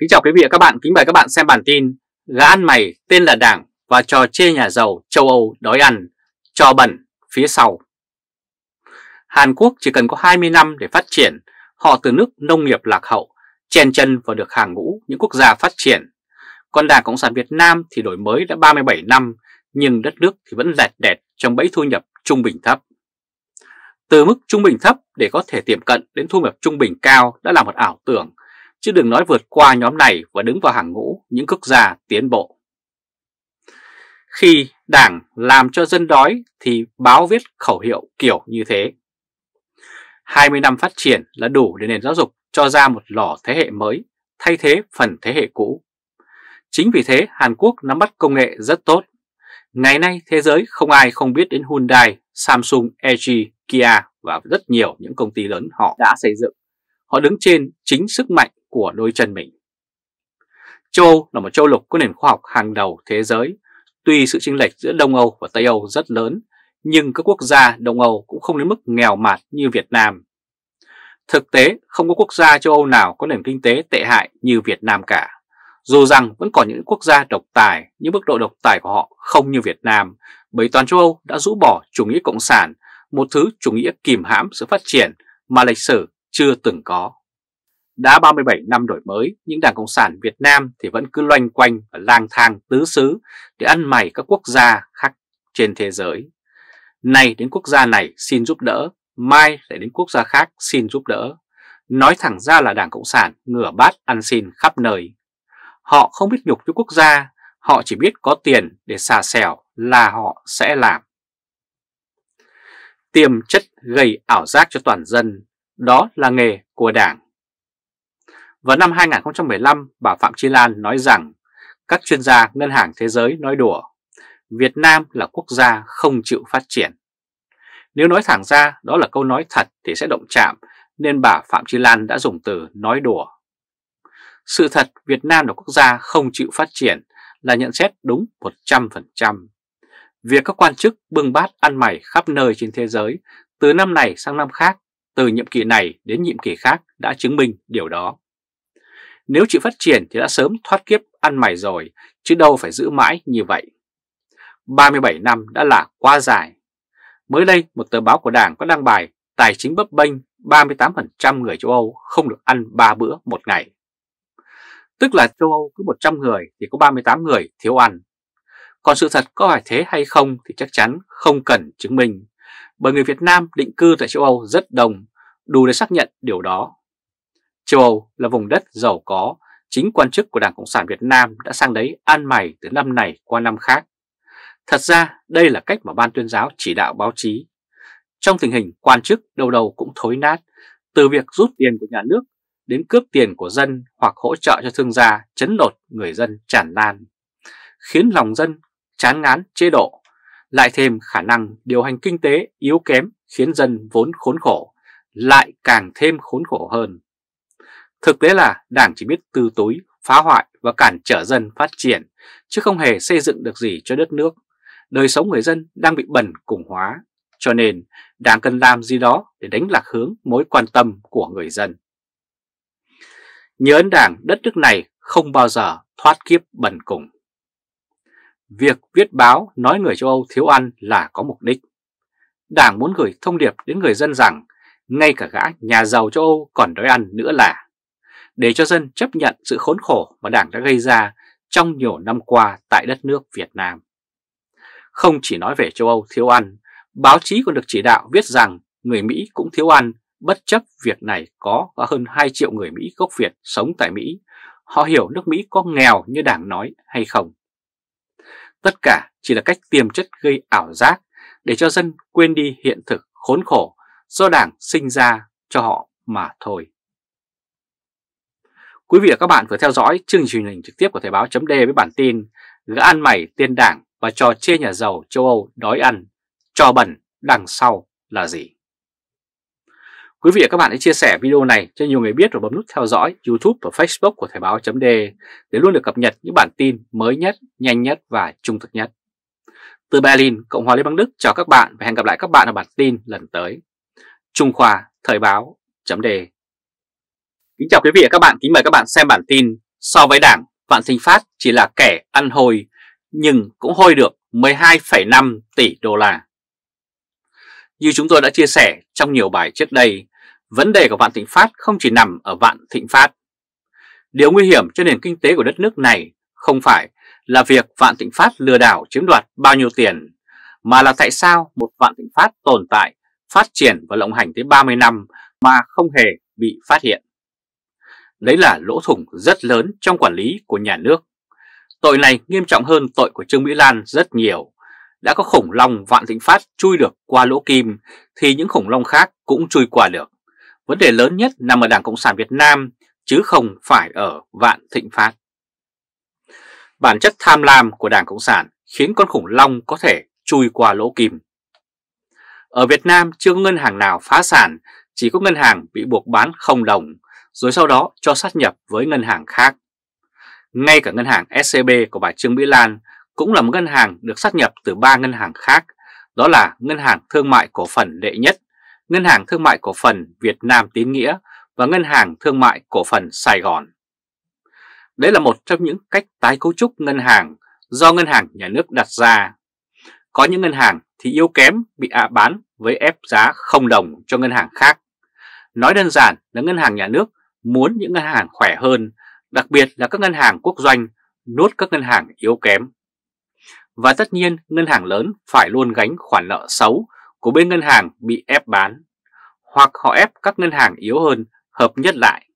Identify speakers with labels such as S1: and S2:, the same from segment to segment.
S1: Kính chào quý vị và các bạn, kính mời các bạn xem bản tin Gã ăn mày tên là Đảng và trò chê nhà giàu châu Âu đói ăn, trò bẩn phía sau Hàn Quốc chỉ cần có 20 năm để phát triển, họ từ nước nông nghiệp lạc hậu, chen chân vào được hàng ngũ những quốc gia phát triển. Còn Đảng Cộng sản Việt Nam thì đổi mới đã 37 năm, nhưng đất nước thì vẫn lẹt đẹt trong bẫy thu nhập trung bình thấp. Từ mức trung bình thấp để có thể tiệm cận đến thu nhập trung bình cao đã là một ảo tưởng chứ đừng nói vượt qua nhóm này và đứng vào hàng ngũ những quốc gia tiến bộ. Khi đảng làm cho dân đói thì báo viết khẩu hiệu kiểu như thế. 20 năm phát triển là đủ để nền giáo dục cho ra một lò thế hệ mới, thay thế phần thế hệ cũ. Chính vì thế Hàn Quốc nắm bắt công nghệ rất tốt. Ngày nay thế giới không ai không biết đến Hyundai, Samsung, LG, Kia và rất nhiều những công ty lớn họ đã xây dựng. Họ đứng trên chính sức mạnh của đôi chân mình. Châu Âu là một châu lục có nền khoa học hàng đầu thế giới. Tuy sự chênh lệch giữa Đông Âu và Tây Âu rất lớn, nhưng các quốc gia Đông Âu cũng không đến mức nghèo mạt như Việt Nam. Thực tế, không có quốc gia châu Âu nào có nền kinh tế tệ hại như Việt Nam cả. Dù rằng vẫn còn những quốc gia độc tài, nhưng mức độ độc tài của họ không như Việt Nam, bởi toàn châu Âu đã rũ bỏ chủ nghĩa cộng sản, một thứ chủ nghĩa kìm hãm sự phát triển mà lịch sử chưa từng có. Đã 37 năm đổi mới, những Đảng Cộng sản Việt Nam thì vẫn cứ loanh quanh và lang thang tứ xứ để ăn mày các quốc gia khác trên thế giới. Nay đến quốc gia này xin giúp đỡ, mai lại đến quốc gia khác xin giúp đỡ. Nói thẳng ra là Đảng Cộng sản ngửa bát ăn xin khắp nơi. Họ không biết nhục cho quốc gia, họ chỉ biết có tiền để xà xẻo là họ sẽ làm. Tiềm chất gây ảo giác cho toàn dân, đó là nghề của Đảng. Vào năm 2015, bà Phạm Chi Lan nói rằng các chuyên gia Ngân hàng Thế giới nói đùa, Việt Nam là quốc gia không chịu phát triển. Nếu nói thẳng ra đó là câu nói thật thì sẽ động chạm nên bà Phạm Chi Lan đã dùng từ nói đùa. Sự thật Việt Nam là quốc gia không chịu phát triển là nhận xét đúng 100%. Việc các quan chức bưng bát ăn mày khắp nơi trên thế giới từ năm này sang năm khác, từ nhiệm kỳ này đến nhiệm kỳ khác đã chứng minh điều đó. Nếu chịu phát triển thì đã sớm thoát kiếp ăn mày rồi, chứ đâu phải giữ mãi như vậy. 37 năm đã là quá dài. Mới đây, một tờ báo của Đảng có đăng bài tài chính bấp bênh 38% người châu Âu không được ăn 3 bữa một ngày. Tức là châu Âu cứ 100 người thì có 38 người thiếu ăn. Còn sự thật có phải thế hay không thì chắc chắn không cần chứng minh, bởi người Việt Nam định cư tại châu Âu rất đông, đủ để xác nhận điều đó. Châu Âu là vùng đất giàu có, chính quan chức của Đảng Cộng sản Việt Nam đã sang đấy an mày từ năm này qua năm khác. Thật ra đây là cách mà Ban tuyên giáo chỉ đạo báo chí. Trong tình hình quan chức đầu đầu cũng thối nát, từ việc rút tiền của nhà nước đến cướp tiền của dân hoặc hỗ trợ cho thương gia chấn đột người dân tràn lan, khiến lòng dân chán ngán chế độ, lại thêm khả năng điều hành kinh tế yếu kém khiến dân vốn khốn khổ, lại càng thêm khốn khổ hơn. Thực tế là Đảng chỉ biết từ túi phá hoại và cản trở dân phát triển, chứ không hề xây dựng được gì cho đất nước. Đời sống người dân đang bị bẩn cùng hóa, cho nên Đảng cần làm gì đó để đánh lạc hướng mối quan tâm của người dân. Nhớ ấn Đảng, đất nước này không bao giờ thoát kiếp bẩn cùng. Việc viết báo nói người châu Âu thiếu ăn là có mục đích. Đảng muốn gửi thông điệp đến người dân rằng ngay cả gã nhà giàu châu Âu còn đói ăn nữa là để cho dân chấp nhận sự khốn khổ mà Đảng đã gây ra trong nhiều năm qua tại đất nước Việt Nam. Không chỉ nói về châu Âu thiếu ăn, báo chí còn được chỉ đạo viết rằng người Mỹ cũng thiếu ăn, bất chấp việc này có hơn 2 triệu người Mỹ gốc Việt sống tại Mỹ. Họ hiểu nước Mỹ có nghèo như Đảng nói hay không. Tất cả chỉ là cách tiềm chất gây ảo giác để cho dân quên đi hiện thực khốn khổ do Đảng sinh ra cho họ mà thôi. Quý vị và các bạn vừa theo dõi chương trình hình trực tiếp của Thời báo chấm với bản tin Gã ăn mày tiên đảng và trò chia nhà giàu châu Âu đói ăn, trò bẩn đằng sau là gì? Quý vị và các bạn hãy chia sẻ video này cho nhiều người biết rồi bấm nút theo dõi YouTube và Facebook của Thời báo d để luôn được cập nhật những bản tin mới nhất, nhanh nhất và trung thực nhất. Từ Berlin, Cộng hòa Liên bang Đức chào các bạn và hẹn gặp lại các bạn ở bản tin lần tới. Trung Khoa Thời báo d Kính chào quý vị và các bạn, kính mời các bạn xem bản tin So với Đảng, Vạn Sinh Phát chỉ là kẻ ăn hôi nhưng cũng hôi được 12,5 tỷ đô la Như chúng tôi đã chia sẻ trong nhiều bài trước đây Vấn đề của Vạn Thịnh Phát không chỉ nằm ở Vạn Thịnh Phát Điều nguy hiểm cho nền kinh tế của đất nước này không phải là việc Vạn Thịnh Phát lừa đảo chiếm đoạt bao nhiêu tiền mà là tại sao một Vạn Thịnh Phát tồn tại, phát triển và lộng hành tới 30 năm mà không hề bị phát hiện. Đấy là lỗ thủng rất lớn trong quản lý của nhà nước. Tội này nghiêm trọng hơn tội của Trương Mỹ Lan rất nhiều. Đã có khủng long Vạn Thịnh Phát chui được qua lỗ kim thì những khủng long khác cũng chui qua được. Vấn đề lớn nhất nằm ở Đảng Cộng sản Việt Nam chứ không phải ở Vạn Thịnh Phát. Bản chất tham lam của Đảng Cộng sản khiến con khủng long có thể chui qua lỗ kim. Ở Việt Nam chưa có ngân hàng nào phá sản, chỉ có ngân hàng bị buộc bán không đồng, rồi sau đó cho sát nhập với ngân hàng khác. Ngay cả ngân hàng SCB của bà Trương Mỹ Lan cũng là một ngân hàng được sát nhập từ ba ngân hàng khác, đó là Ngân hàng Thương mại Cổ phần Đệ Nhất, Ngân hàng Thương mại Cổ phần Việt Nam Tín Nghĩa và Ngân hàng Thương mại Cổ phần Sài Gòn. Đấy là một trong những cách tái cấu trúc ngân hàng do ngân hàng nhà nước đặt ra. Có những ngân hàng thì yếu kém bị ạ bán với ép giá không đồng cho ngân hàng khác. Nói đơn giản là ngân hàng nhà nước muốn những ngân hàng khỏe hơn, đặc biệt là các ngân hàng quốc doanh, nuốt các ngân hàng yếu kém. Và tất nhiên ngân hàng lớn phải luôn gánh khoản nợ xấu của bên ngân hàng bị ép bán, hoặc họ ép các ngân hàng yếu hơn hợp nhất lại.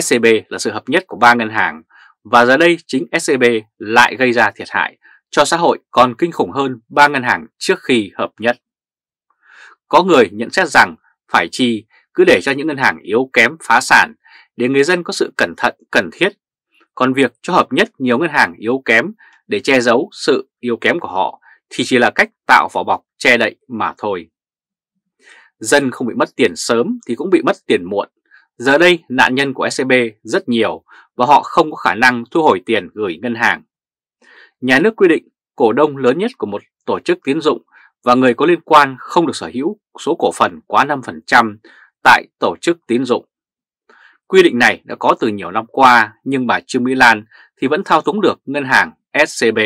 S1: SCB e là sự hợp nhất của ba ngân hàng, và giờ đây chính SCB e lại gây ra thiệt hại cho xã hội còn kinh khủng hơn ba ngân hàng trước khi hợp nhất. Có người nhận xét rằng phải chi cứ để cho những ngân hàng yếu kém phá sản để người dân có sự cẩn thận cần thiết. Còn việc cho hợp nhất nhiều ngân hàng yếu kém để che giấu sự yếu kém của họ thì chỉ là cách tạo vỏ bọc che đậy mà thôi. Dân không bị mất tiền sớm thì cũng bị mất tiền muộn. Giờ đây nạn nhân của SCB e rất nhiều và họ không có khả năng thu hồi tiền gửi ngân hàng. Nhà nước quy định cổ đông lớn nhất của một tổ chức tín dụng và người có liên quan không được sở hữu số cổ phần quá 5% tại tổ chức tín dụng. Quy định này đã có từ nhiều năm qua nhưng bà Trương Mỹ Lan thì vẫn thao túng được ngân hàng SCB.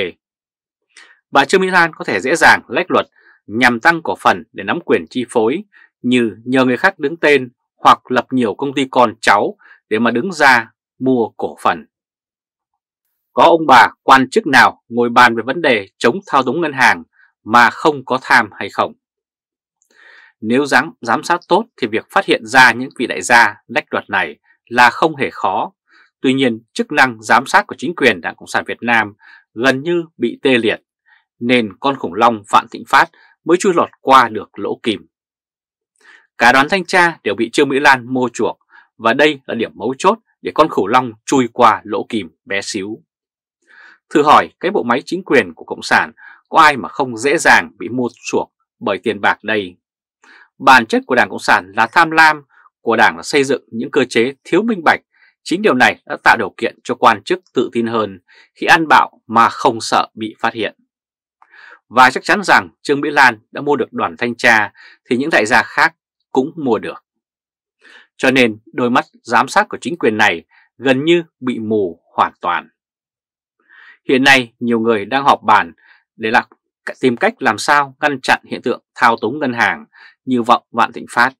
S1: Bà Trương Mỹ Lan có thể dễ dàng lách luật nhằm tăng cổ phần để nắm quyền chi phối như nhờ người khác đứng tên hoặc lập nhiều công ty con cháu để mà đứng ra mua cổ phần. Có ông bà quan chức nào ngồi bàn về vấn đề chống thao túng ngân hàng mà không có tham hay không? Nếu dám giám sát tốt thì việc phát hiện ra những vị đại gia lách luật này là không hề khó. Tuy nhiên, chức năng giám sát của chính quyền Đảng Cộng sản Việt Nam gần như bị tê liệt, nên con khủng long Phạm Thịnh Phát mới chui lọt qua được lỗ kìm. Cả đoàn thanh tra đều bị Trương Mỹ Lan mua chuộc, và đây là điểm mấu chốt để con khủng long chui qua lỗ kìm bé xíu. Thử hỏi cái bộ máy chính quyền của Cộng sản có ai mà không dễ dàng bị mua chuộc bởi tiền bạc đây? Bản chất của Đảng Cộng sản là tham lam, của Đảng là xây dựng những cơ chế thiếu minh bạch. Chính điều này đã tạo điều kiện cho quan chức tự tin hơn khi ăn bạo mà không sợ bị phát hiện. Và chắc chắn rằng Trương Mỹ Lan đã mua được đoàn thanh tra thì những đại gia khác cũng mua được. Cho nên đôi mắt giám sát của chính quyền này gần như bị mù hoàn toàn. Hiện nay nhiều người đang họp bàn để là tìm cách làm sao ngăn chặn hiện tượng thao túng ngân hàng như vọng Vạn Thịnh Phát.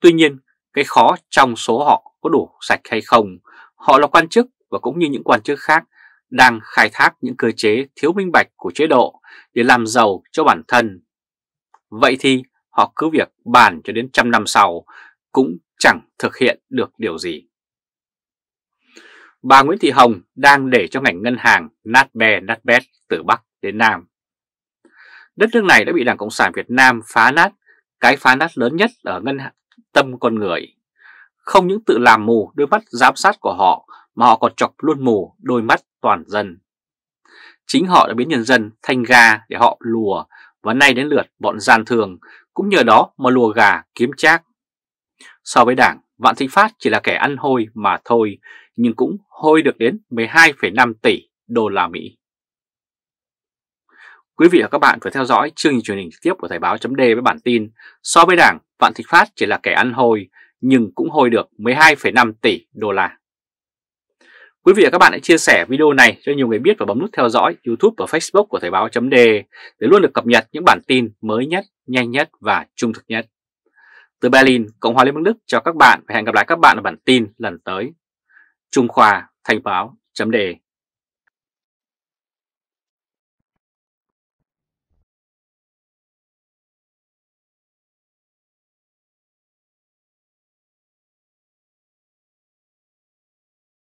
S1: Tuy nhiên, cái khó trong số họ có đủ sạch hay không, họ là quan chức và cũng như những quan chức khác đang khai thác những cơ chế thiếu minh bạch của chế độ để làm giàu cho bản thân. Vậy thì họ cứ việc bàn cho đến trăm năm sau cũng chẳng thực hiện được điều gì. Bà Nguyễn Thị Hồng đang để cho ngành ngân hàng nát bè nát bét từ Bắc đến Nam. Đất nước này đã bị Đảng Cộng sản Việt Nam phá nát cái phá nát lớn nhất ở ngân tâm con người. Không những tự làm mù đôi mắt giám sát của họ mà họ còn chọc luôn mù đôi mắt toàn dân. Chính họ đã biến nhân dân thành gà để họ lùa và nay đến lượt bọn gian thường cũng nhờ đó mà lùa gà kiếm trác. So với đảng, Vạn Thịnh Phát chỉ là kẻ ăn hôi mà thôi nhưng cũng hôi được đến 12,5 tỷ đô la Mỹ. Quý vị và các bạn vừa theo dõi chương trình truyền hình trực tiếp của Thời báo chấm với bản tin So với Đảng, Vạn Thịnh Phát chỉ là kẻ ăn hôi nhưng cũng hôi được 12,5 tỷ đô la. Quý vị và các bạn hãy chia sẻ video này cho nhiều người biết và bấm nút theo dõi YouTube và Facebook của Thời báo chấm để luôn được cập nhật những bản tin mới nhất, nhanh nhất và trung thực nhất. Từ Berlin, Cộng hòa Liên bang Đức chào các bạn và hẹn gặp lại các bạn ở bản tin lần tới. Trung Khoa, Thành báo, chấm đề.